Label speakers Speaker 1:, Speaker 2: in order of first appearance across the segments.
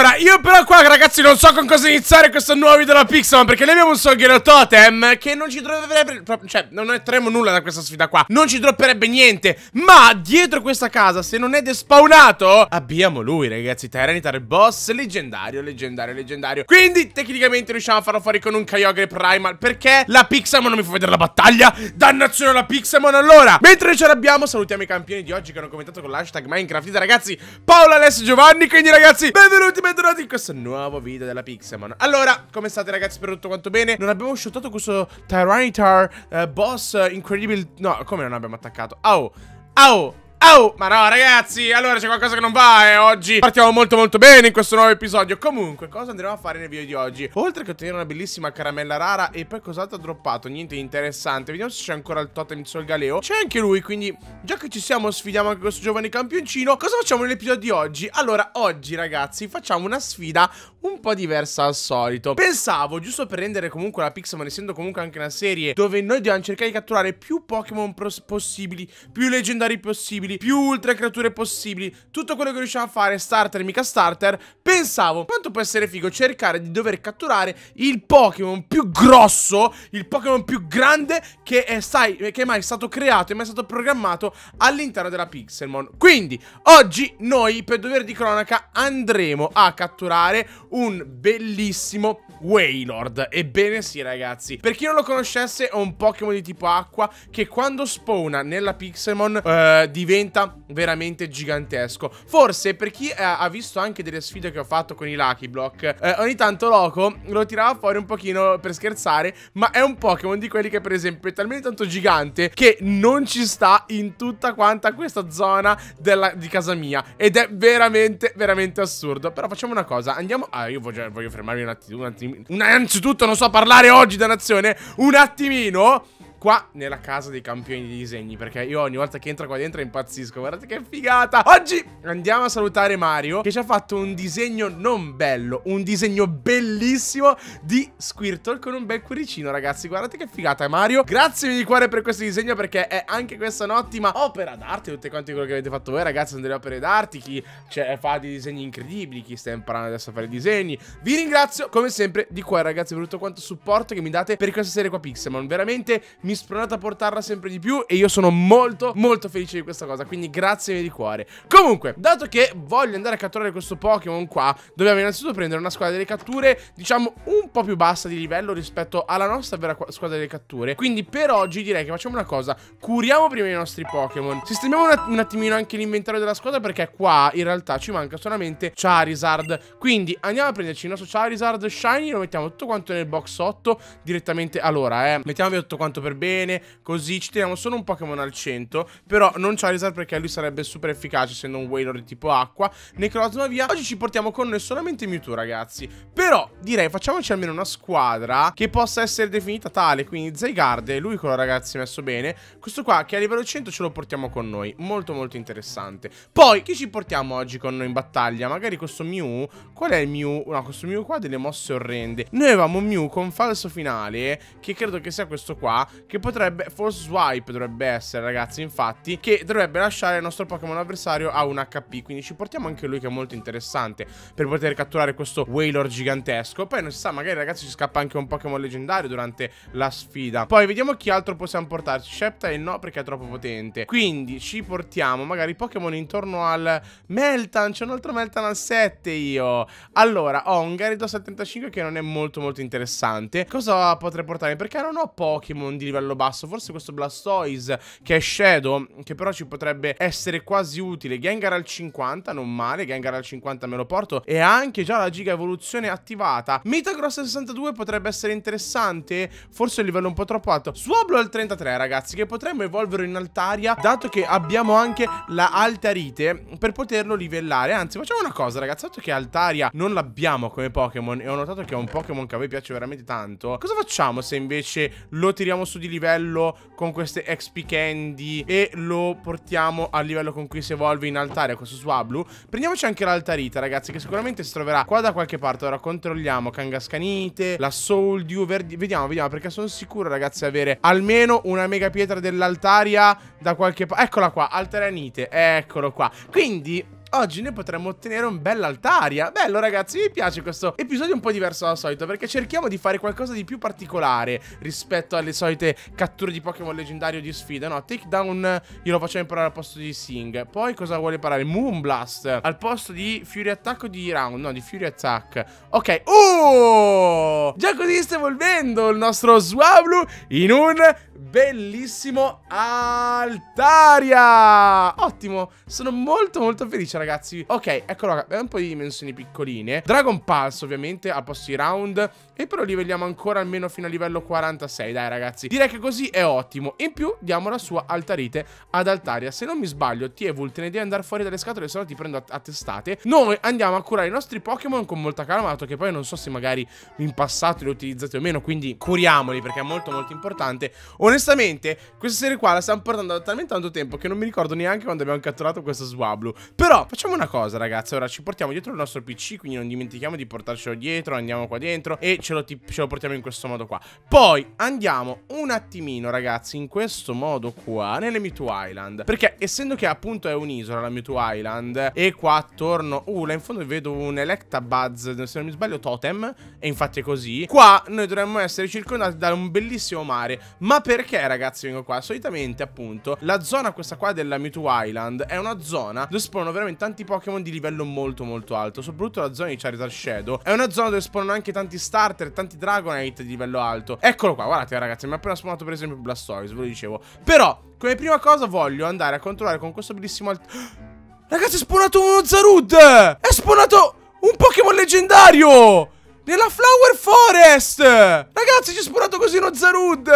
Speaker 1: Allora, io però qua ragazzi non so con cosa iniziare questo nuovo video della Pixelmon Perché noi abbiamo un solghero totem che non ci troverebbe... Cioè, non otterremo nulla da questa sfida qua Non ci dropperebbe niente Ma dietro questa casa, se non è despawnato Abbiamo lui ragazzi, Tyranitar il boss Leggendario, leggendario, leggendario Quindi tecnicamente riusciamo a farlo fuori con un Kyogre Primal Perché la Pixelmon non mi fa vedere la battaglia Dannazione alla Pixelmon Allora, mentre ce l'abbiamo, salutiamo i campioni di oggi Che hanno commentato con l'hashtag Minecraft Ragazzi, Paola, Alessio, Giovanni Quindi ragazzi, benvenuti, benvenuti bentornati in questo nuovo video della Pixelmon Allora, come state ragazzi? Spero tutto quanto bene Non abbiamo shottato questo Tyranitar eh, boss eh, incredibile No, come non abbiamo attaccato? Au, au Oh, ma no ragazzi, allora c'è qualcosa che non va e eh, oggi partiamo molto molto bene in questo nuovo episodio Comunque, cosa andremo a fare nel video di oggi? Oltre che ottenere una bellissima caramella rara e poi cos'altro ha droppato, niente interessante Vediamo se c'è ancora il totem di Sol Galeo C'è anche lui, quindi già che ci siamo sfidiamo anche questo giovane campioncino Cosa facciamo nell'episodio di oggi? Allora, oggi ragazzi facciamo una sfida un po' diversa al solito Pensavo, giusto per rendere comunque la Pixelmon, essendo comunque anche una serie Dove noi dobbiamo cercare di catturare più Pokémon possibili, più leggendari possibili possibili, più ultra creature possibili, tutto quello che riusciamo a fare, starter, mica starter, pensavo quanto può essere figo cercare di dover catturare il Pokémon più grosso, il Pokémon più grande che è, sai, che è mai stato creato e mai stato programmato all'interno della Pixelmon. Quindi, oggi noi, per dovere di cronaca, andremo a catturare un bellissimo Waylord. Ebbene sì, ragazzi. Per chi non lo conoscesse, è un Pokémon di tipo acqua che quando spawna nella Pixelmon eh, diventa diventa veramente gigantesco. Forse per chi eh, ha visto anche delle sfide che ho fatto con i Lucky Block, eh, ogni tanto Loco lo tirava fuori un pochino per scherzare, ma è un Pokémon di quelli che per esempio è talmente tanto gigante che non ci sta in tutta quanta questa zona della, di casa mia. Ed è veramente, veramente assurdo. Però facciamo una cosa, andiamo... Ah, io voglio, voglio fermarmi un attimo, un attimo... innanzitutto non so parlare oggi da nazione, un attimino qua nella casa dei campioni di disegni perché io ogni volta che entra qua dentro impazzisco guardate che figata oggi andiamo a salutare Mario che ci ha fatto un disegno non bello un disegno bellissimo di Squirtle con un bel cuoricino ragazzi guardate che figata Mario grazie di cuore per questo disegno perché è anche questa un'ottima opera d'arte tutte quante quello che avete fatto voi ragazzi sono delle opere d'arte chi cioè, fa dei disegni incredibili chi sta imparando adesso a fare disegni vi ringrazio come sempre di cuore ragazzi per tutto quanto supporto che mi date per questa serie qua Pixelmon veramente mi mi spronate a portarla sempre di più e io sono molto molto felice di questa cosa, quindi grazie di cuore. Comunque, dato che voglio andare a catturare questo Pokémon qua, dobbiamo innanzitutto prendere una squadra delle catture, diciamo un po' più bassa di livello rispetto alla nostra vera squadra delle catture. Quindi per oggi direi che facciamo una cosa, curiamo prima i nostri Pokémon, sistemiamo un, att un attimino anche l'inventario della squadra perché qua in realtà ci manca solamente Charizard. Quindi andiamo a prenderci il nostro Charizard Shiny, lo mettiamo tutto quanto nel box 8 direttamente allora, eh. Mettiamo tutto quanto per bene, così ci teniamo solo un Pokémon al 100, però non Charizard perché lui sarebbe super efficace essendo un Wailor di tipo acqua, Necrozma via. Oggi ci portiamo con noi solamente Mewtwo ragazzi, però direi facciamoci almeno una squadra che possa essere definita tale, quindi Zygarde, lui con la ragazza è messo bene, questo qua che è a livello 100 ce lo portiamo con noi, molto molto interessante. Poi chi ci portiamo oggi con noi in battaglia? Magari questo Mew, qual è il Mew? No, questo Mew qua ha delle mosse orrende. Noi avevamo Mew con falso finale, che credo che sia questo qua, che potrebbe, force swipe dovrebbe essere ragazzi infatti, che dovrebbe lasciare il nostro Pokémon avversario a un HP, quindi ci portiamo anche lui che è molto interessante per poter catturare questo Wailor gigantesco, poi non si sa, magari ragazzi ci scappa anche un Pokémon leggendario durante la sfida, poi vediamo chi altro possiamo portarci, Sceptile no perché è troppo potente, quindi ci portiamo magari Pokémon intorno al Meltan, c'è un altro Meltan al 7 io, allora ho un Garido 75 che non è molto molto interessante, cosa potrei portare? Perché non ho Pokémon di livello livello basso Forse questo Blastoise che è Shadow Che però ci potrebbe essere quasi utile Gengar al 50, non male Gengar al 50 me lo porto E anche già la giga evoluzione attivata Metagross 62 potrebbe essere interessante Forse il livello un po' troppo alto Swablo al 33 ragazzi Che potremmo evolvere in Altaria Dato che abbiamo anche la Altarite Per poterlo livellare Anzi facciamo una cosa ragazzi Dato che Altaria non l'abbiamo come Pokémon E ho notato che è un Pokémon che a voi piace veramente tanto Cosa facciamo se invece lo tiriamo su di livello con queste XP candy e lo portiamo al livello con cui si evolve in altare questo Swablu. Prendiamoci anche l'altarita, ragazzi, che sicuramente si troverà qua da qualche parte. Ora controlliamo Kangascanite, la Soul Dew, Verdi... vediamo, vediamo, perché sono sicuro, ragazzi, di avere almeno una mega pietra dell'altaria da qualche parte. Eccola qua, altaranite, eccolo qua. Quindi oggi noi potremmo ottenere un bell'altaria. Bello ragazzi, mi piace questo episodio un po' diverso dal solito perché cerchiamo di fare qualcosa di più particolare rispetto alle solite catture di Pokémon leggendario di sfida, no? Takedown glielo facciamo imparare al posto di Sing. Poi cosa vuole imparare? Moonblast al posto di Fury Attack o di Round, no, di Fury Attack. Ok, oh! Già così sta evolvendo il nostro Swablu in un Bellissimo Altaria Ottimo Sono molto molto felice ragazzi Ok eccolo qua Un po' di dimensioni piccoline Dragon Pulse ovviamente Al posto di round e però livelliamo ancora almeno fino a livello 46, dai ragazzi. Direi che così è ottimo. In più diamo la sua altarite ad Altaria. Se non mi sbaglio, Tievul, te ne devi andare fuori dalle scatole, se no ti prendo a, testate. Noi andiamo a curare i nostri Pokémon con molta calma, dato che poi non so se magari in passato li ho utilizzati o meno, quindi curiamoli perché è molto molto importante. Onestamente, questa serie qua la stiamo portando da talmente tanto tempo che non mi ricordo neanche quando abbiamo catturato questo Swablu. Però facciamo una cosa, ragazzi. Ora ci portiamo dietro il nostro PC, quindi non dimentichiamo di portarcelo dietro, andiamo qua dentro e ci ce lo, ce lo portiamo in questo modo qua. Poi andiamo un attimino, ragazzi, in questo modo qua, nelle Mewtwo Island. Perché essendo che appunto è un'isola la Mewtwo Island, e qua attorno... Uh, là in fondo vedo un Electabuzz, se non mi sbaglio, Totem, e infatti è così. Qua noi dovremmo essere circondati da un bellissimo mare. Ma perché, ragazzi, vengo qua? Solitamente, appunto, la zona questa qua della Mewtwo Island è una zona dove spawnano veramente tanti Pokémon di livello molto molto alto. Soprattutto la zona di Charizard Shadow. È una zona dove spawnano anche tanti starter tanti Dragonite di livello alto. Eccolo qua, guardate ragazzi, mi ha appena spawnato per esempio Blastoise, ve lo dicevo. Però, come prima cosa voglio andare a controllare con questo bellissimo alt... Ragazzi, è spawnato uno Zarud! È spawnato un Pokémon leggendario! Nella Flower Forest! Ragazzi, ci è spawnato così uno Zarud!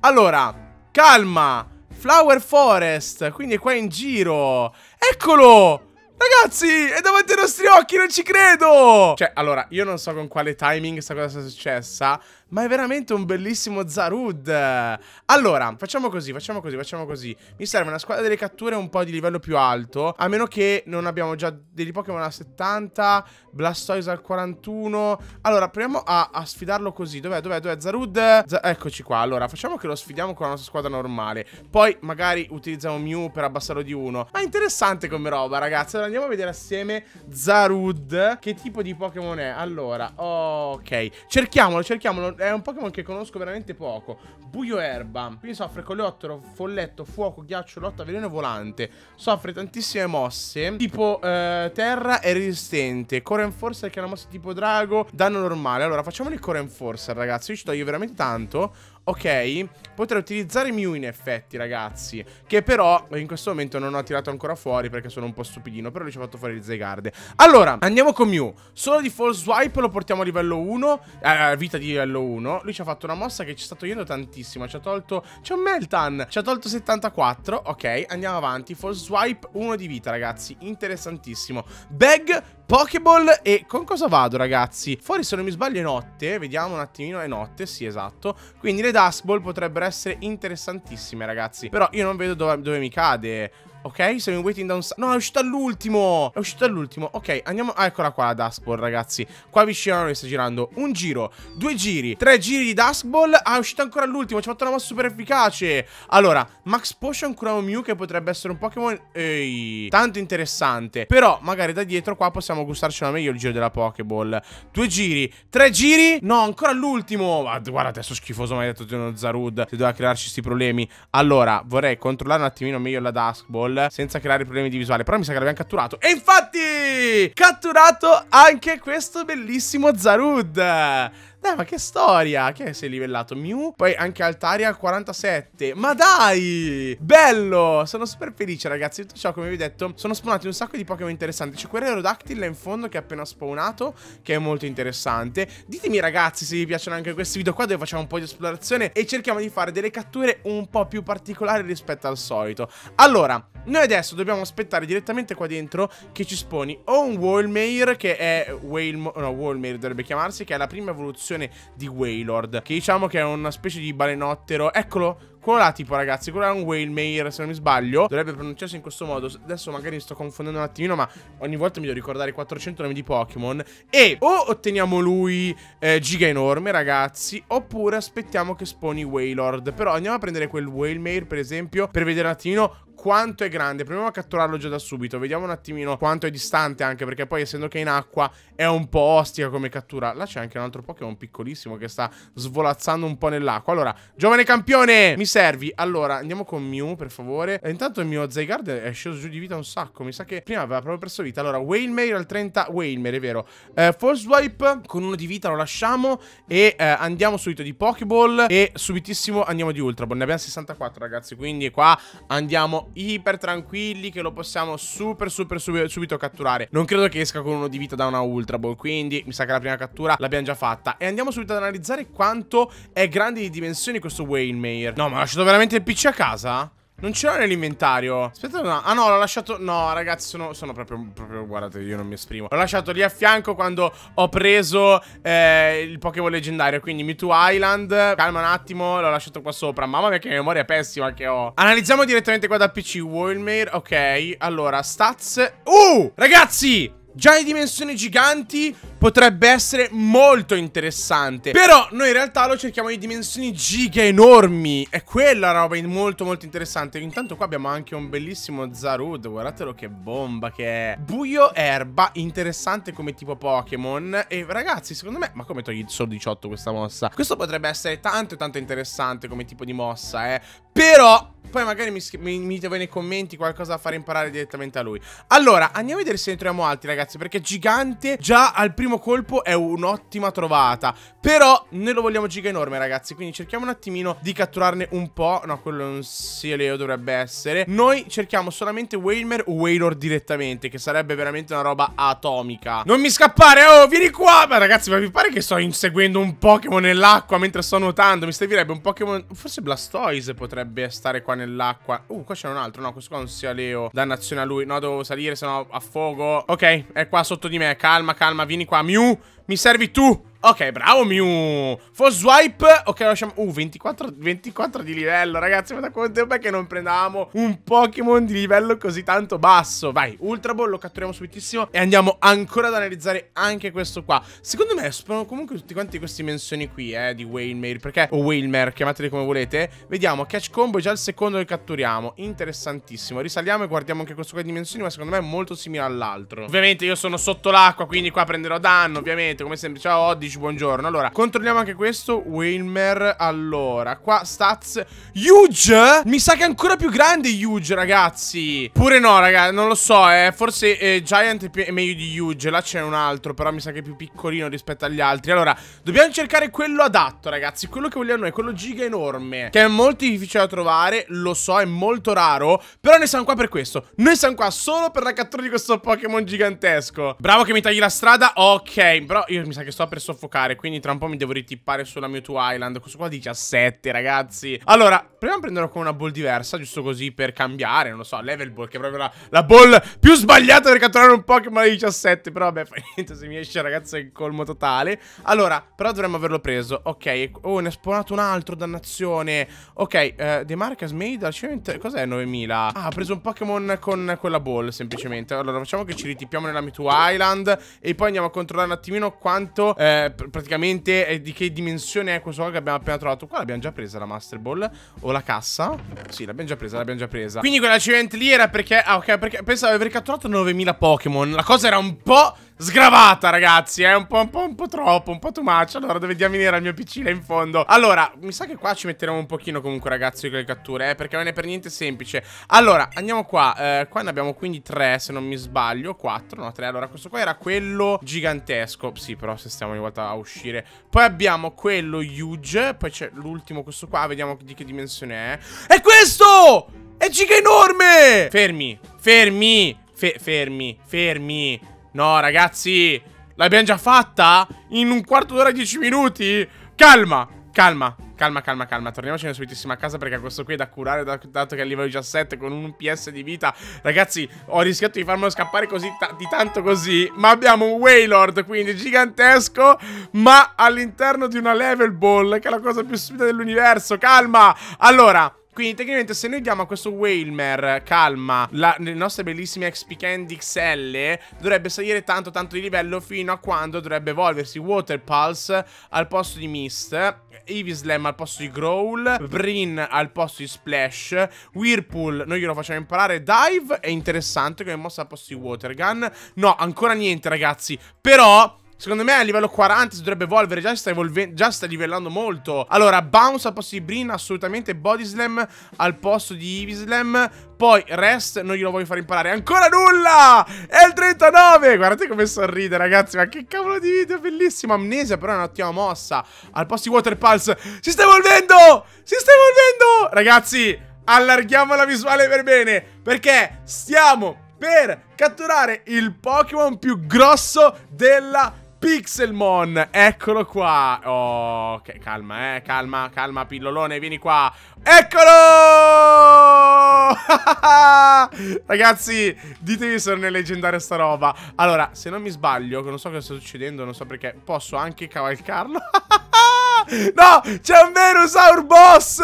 Speaker 1: Allora, calma! Flower Forest, quindi è qua in giro. Eccolo! Ragazzi, è davanti ai nostri occhi, non ci credo! Cioè, allora, io non so con quale timing questa cosa sia successa, ma è veramente un bellissimo Zarud. Allora, facciamo così, facciamo così, facciamo così. Mi serve una squadra delle catture un po' di livello più alto, a meno che non abbiamo già dei Pokémon a 70, Blastoise al 41. Allora, proviamo a, a sfidarlo così. Dov'è, dov'è, dov'è Zarud? Z eccoci qua. Allora, facciamo che lo sfidiamo con la nostra squadra normale. Poi, magari, utilizziamo Mew per abbassarlo di uno. Ma è interessante come roba, ragazzi. Allora, andiamo a vedere assieme Zarud. Che tipo di Pokémon è? Allora, ok. Cerchiamolo, cerchiamolo. È un Pokémon che conosco veramente poco. Buio erba. Quindi soffre coleottero, folletto, fuoco, ghiaccio, lotta, veleno, e volante. Soffre tantissime mosse. Tipo eh, terra e resistente. Core Enforcer che è una mossa tipo drago. Danno normale. Allora, facciamoli Core Enforcer, ragazzi. Io ci toglio veramente tanto. Ok, potrei utilizzare Mew in effetti, ragazzi. Che però in questo momento non ho tirato ancora fuori perché sono un po' stupidino. Però lui ci ha fatto fuori il Zygarde. Allora, andiamo con Mew. Solo di Fall Swipe lo portiamo a livello 1. Eh, eh, vita di livello 1. Lui ci ha fatto una mossa che ci sta togliendo tantissimo. Ci ha tolto... C'è un Meltan. Ci ha tolto 74. Ok, andiamo avanti. Fall Swipe 1 di vita, ragazzi. Interessantissimo. Bag, Pokeball e con cosa vado, ragazzi? Fuori se non mi sbaglio è notte. Vediamo un attimino. È notte, sì, esatto. Quindi le dust ball potrebbero essere interessantissime ragazzi Però io non vedo dove, dove mi cade ok? Siamo in waiting down... No, è uscito all'ultimo! È uscito all'ultimo. Ok, andiamo... Ah, eccola qua la dashboard, ragazzi. Qua vicino a noi sta girando un giro, due giri, tre giri di dashball. Ah, è uscito ancora l'ultimo Ci ha fatto una mossa super efficace. Allora, Max Potion cura Mew che potrebbe essere un Pokémon... Ehi, tanto interessante. Però, magari da dietro qua possiamo gustarcela meglio il giro della Pokéball. Due giri, tre giri? No, ancora l'ultimo ah, guarda, adesso schifoso mi hai detto Zarud. Se doveva crearci questi problemi. Allora, vorrei controllare un attimino meglio la dashball gol senza creare problemi di visuale. Però mi sa che l'abbiamo catturato. E infatti, catturato anche questo bellissimo Zarud. Dai, ma che storia! Che sei livellato? Mew, poi anche Altaria 47. Ma dai! Bello! Sono super felice, ragazzi. Tutto ciò, come vi ho detto, sono spawnati un sacco di Pokémon interessanti. C'è quel Aerodactyl là in fondo che è appena spawnato, che è molto interessante. Ditemi, ragazzi, se vi piacciono anche questi video qua dove facciamo un po' di esplorazione e cerchiamo di fare delle catture un po' più particolari rispetto al solito. Allora, noi adesso dobbiamo aspettare direttamente qua dentro che ci sponi o un Wallmare, che è Whale... no, Wallmare dovrebbe chiamarsi, che è la prima evoluzione evoluzione di Waylord, che diciamo che è una specie di balenottero. Eccolo, quello là tipo ragazzi, quello è un Whalemeyer se non mi sbaglio Dovrebbe pronunciarsi in questo modo Adesso magari mi sto confondendo un attimino ma ogni volta mi devo ricordare 400 nomi di Pokémon E o otteniamo lui eh, giga enorme ragazzi Oppure aspettiamo che sponi Waylord Però andiamo a prendere quel Whalemeyer per esempio Per vedere un attimino quanto è grande. Proviamo a catturarlo già da subito. Vediamo un attimino quanto è distante anche perché poi essendo che è in acqua è un po' ostica come cattura. Là c'è anche un altro Pokémon piccolissimo che sta svolazzando un po' nell'acqua. Allora, giovane campione, mi servi. Allora, andiamo con Mew, per favore. E eh, intanto il mio Zygarde è sceso giù di vita un sacco. Mi sa che prima aveva proprio perso vita. Allora, Wailmare al 30... Wailmare, è vero. Eh, Force Wipe con uno di vita lo lasciamo e eh, andiamo subito di Pokéball e subitissimo andiamo di Ultra Ball. Ne abbiamo 64, ragazzi, quindi qua andiamo iper tranquilli che lo possiamo super super subito, subito catturare Non credo che esca con uno di vita da una Ultra Ball Quindi mi sa che la prima cattura l'abbiamo già fatta E andiamo subito ad analizzare quanto è grande di dimensioni questo Wayne Mayer No ma ha lasciato veramente il PC a casa? Non ce l'ho nell'inventario. Aspetta un attimo. Ah no, l'ho lasciato... No, ragazzi, sono, sono proprio, proprio... Guardate, io non mi esprimo. L'ho lasciato lì a fianco quando ho preso eh, il Pokémon leggendario. Quindi Mewtwo Island. Calma un attimo, l'ho lasciato qua sopra. Mamma mia, che memoria pessima che ho. Analizziamo direttamente qua dal PC. Wallmare. ok. Allora, stats... Uh! Ragazzi! Già le dimensioni giganti potrebbe essere molto interessante Però noi in realtà lo cerchiamo di dimensioni giga enormi È quella roba molto molto interessante Intanto qua abbiamo anche un bellissimo Zarud Guardatelo che bomba che è Buio erba, interessante come tipo Pokémon E ragazzi secondo me, ma come togli solo 18 questa mossa? Questo potrebbe essere tanto tanto interessante come tipo di mossa eh Però poi magari mi, mi, mi dite voi nei commenti qualcosa da fare imparare direttamente a lui. Allora, andiamo a vedere se ne troviamo altri, ragazzi, perché gigante già al primo colpo è un'ottima trovata. Però noi lo vogliamo giga enorme, ragazzi, quindi cerchiamo un attimino di catturarne un po'. No, quello non si leo dovrebbe essere. Noi cerchiamo solamente Whalmer o Whalor direttamente, che sarebbe veramente una roba atomica. Non mi scappare, oh, vieni qua! Ma ragazzi, ma vi pare che sto inseguendo un Pokémon nell'acqua mentre sto nuotando? Mi servirebbe un Pokémon... Forse Blastoise potrebbe stare qua nell'acqua nell'acqua. Uh, qua c'è un altro. No, questo qua non sia Leo. Dannazione a lui. No, devo salire, sennò a fuoco. Ok, è qua sotto di me. Calma, calma, vieni qua. Mew, mi servi tu. Ok, bravo Mew. Force swipe. Ok, lasciamo... Uh, 24, 24 di livello, ragazzi. Ma da quanto tempo è che non prendavamo un Pokémon di livello così tanto basso? Vai, Ultra Ball, lo catturiamo subitissimo e andiamo ancora ad analizzare anche questo qua. Secondo me esplorano comunque tutti quanti queste menzioni qui, eh, di Whalmare, perché... O Whalmare, chiamateli come volete. Vediamo, Catch Combo è già il secondo che catturiamo. Interessantissimo. Risaliamo e guardiamo anche questo qua di dimensioni, ma secondo me è molto simile all'altro. Ovviamente io sono sotto l'acqua, quindi qua prenderò danno, ovviamente, come sempre. Ciao, Oddish dici buongiorno. Allora, controlliamo anche questo. Wilmer, allora, qua stats. Huge? Mi sa che è ancora più grande Huge, ragazzi. Pure no, ragazzi, non lo so, eh. Forse eh, Giant è meglio di Huge. Là c'è un altro, però mi sa che è più piccolino rispetto agli altri. Allora, dobbiamo cercare quello adatto, ragazzi. Quello che vogliamo noi, quello giga enorme. Che è molto difficile da trovare, lo so, è molto raro. Però noi siamo qua per questo. Noi siamo qua solo per la cattura di questo Pokémon gigantesco. Bravo che mi tagli la strada, ok. Però io mi sa che sto per soffocare soffocare, quindi tra un po' mi devo ritippare sulla Mewtwo Island. Questo qua 17, ragazzi. Allora, proviamo a prenderlo con una ball diversa, giusto così per cambiare, non lo so, level ball, che è proprio la, la ball più sbagliata per catturare un Pokémon alle 17. Però vabbè, fa niente, se mi esce, ragazzi, è il colmo totale. Allora, però dovremmo averlo preso. Ok, oh, ne è spawnato un altro, dannazione. Ok, uh, eh, The Marcus Made, cos'è 9000? Ah, ha preso un Pokémon con quella ball, semplicemente. Allora, facciamo che ci ritippiamo nella Mewtwo Island e poi andiamo a controllare un attimino quanto eh, eh, praticamente eh, di che dimensione è questo qua che abbiamo appena trovato. Qua l'abbiamo già presa la Master Ball o la cassa. Sì, l'abbiamo già presa, l'abbiamo già presa. Quindi quella cement lì era perché... Ah, ok, perché pensavo di aver catturato 9000 Pokémon. La cosa era un po' sgravata, ragazzi. È eh? un, un, un po', troppo, un po' too much. Allora, dove diamine era il mio PC là in fondo? Allora, mi sa che qua ci metteremo un pochino comunque, ragazzi, con le catture, eh, perché non è per niente semplice. Allora, andiamo qua. Eh, qua ne abbiamo quindi tre, se non mi sbaglio. Quattro, no, tre. Allora, questo qua era quello gigantesco. Sì, però se stiamo in volta a uscire. Poi abbiamo quello huge. Poi c'è l'ultimo, questo qua. Vediamo di che dimensione è. È questo! È giga enorme! Fermi, fermi, fe fermi, fermi. No, ragazzi, l'abbiamo già fatta? In un quarto d'ora e dieci minuti? Calma, calma, calma, calma, calma. Torniamoci subitissimo a casa perché questo qui è da curare dato che è a livello 17 con un PS di vita. Ragazzi, ho rischiato di farmelo scappare così di tanto così, ma abbiamo un Waylord, quindi gigantesco, ma all'interno di una level ball, che è la cosa più stupida dell'universo. Calma! Allora... Quindi tecnicamente se noi diamo a questo Whalmer calma la, le nostre bellissime XP Candy XL dovrebbe salire tanto tanto di livello fino a quando dovrebbe evolversi Water Pulse al posto di Mist, Eevee Slam al posto di Growl, Brin al posto di Splash, Whirlpool noi glielo facciamo imparare, Dive è interessante come mossa al posto di Water Gun, no ancora niente ragazzi, però... Secondo me a livello 40 si dovrebbe evolvere, già sta, già sta livellando molto. Allora, bounce al posto di Brin, assolutamente body slam al posto di Eevee slam. Poi rest, non glielo voglio far imparare ancora nulla! È il 39! Guardate come sorride ragazzi, ma che cavolo di video, bellissimo. Amnesia però è un'ottima mossa. Al posto di Water Pulse, si sta evolvendo! Si sta evolvendo! Ragazzi, allarghiamo la visuale per bene, perché stiamo per catturare il Pokémon più grosso della Pixelmon, eccolo qua Oh, che calma, eh, calma, calma pillolone, vieni qua Eccolo! Ragazzi, ditemi se non è leggendaria sta roba Allora, se non mi sbaglio, che non so cosa sta succedendo, non so perché Posso anche cavalcarlo No, c'è un Venusaur boss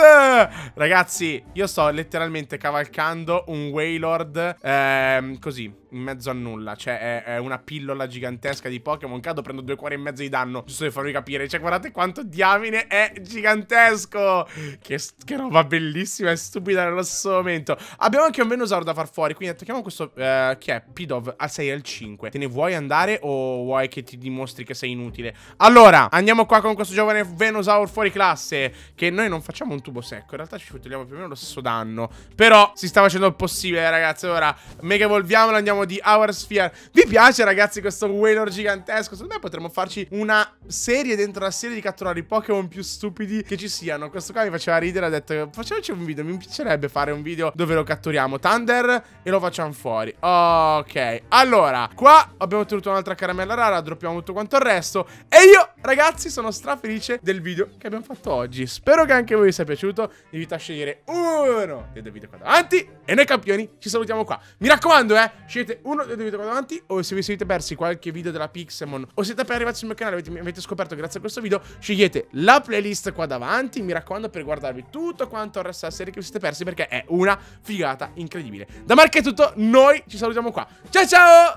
Speaker 1: Ragazzi, io sto letteralmente cavalcando un Waylord ehm, Così in mezzo a nulla. Cioè, è, è una pillola gigantesca di Pokémon. Cado, prendo due cuori e mezzo di danno. Giusto per farvi capire. Cioè, guardate quanto diamine è gigantesco. Che, che roba bellissima e stupida nello stesso momento. Abbiamo anche un Venusaur da far fuori. Quindi attacchiamo questo, eh, che è Pidov a 6 e al 5. Te ne vuoi andare o vuoi che ti dimostri che sei inutile? Allora, andiamo qua con questo giovane Venusaur fuori classe. Che noi non facciamo un tubo secco. In realtà ci togliamo più o meno lo stesso danno. Però si sta facendo il possibile, ragazzi. Ora, mega evolviamolo, andiamo parliamo di Our Sphere. Vi piace ragazzi questo Whalor gigantesco? Secondo me potremmo farci una serie dentro la serie di catturare i Pokémon più stupidi che ci siano. Questo qua mi faceva ridere, ha detto facciamoci un video, mi piacerebbe fare un video dove lo catturiamo Thunder e lo facciamo fuori. Ok, allora, qua abbiamo ottenuto un'altra caramella rara, droppiamo tutto quanto il resto e io ragazzi sono strafelice del video che abbiamo fatto oggi. Spero che anche voi vi sia piaciuto, vi invito a scegliere uno dei due video qua davanti e noi campioni ci salutiamo qua. Mi raccomando eh, scegliete avete uno dei due video qua davanti o se vi siete persi qualche video della Pixemon o siete appena arrivati sul mio canale e avete, avete scoperto grazie a questo video, scegliete la playlist qua davanti, mi raccomando per guardarvi tutto quanto RSS serie che vi siete persi perché è una figata incredibile. Da Marca è tutto, noi ci salutiamo qua. Ciao ciao!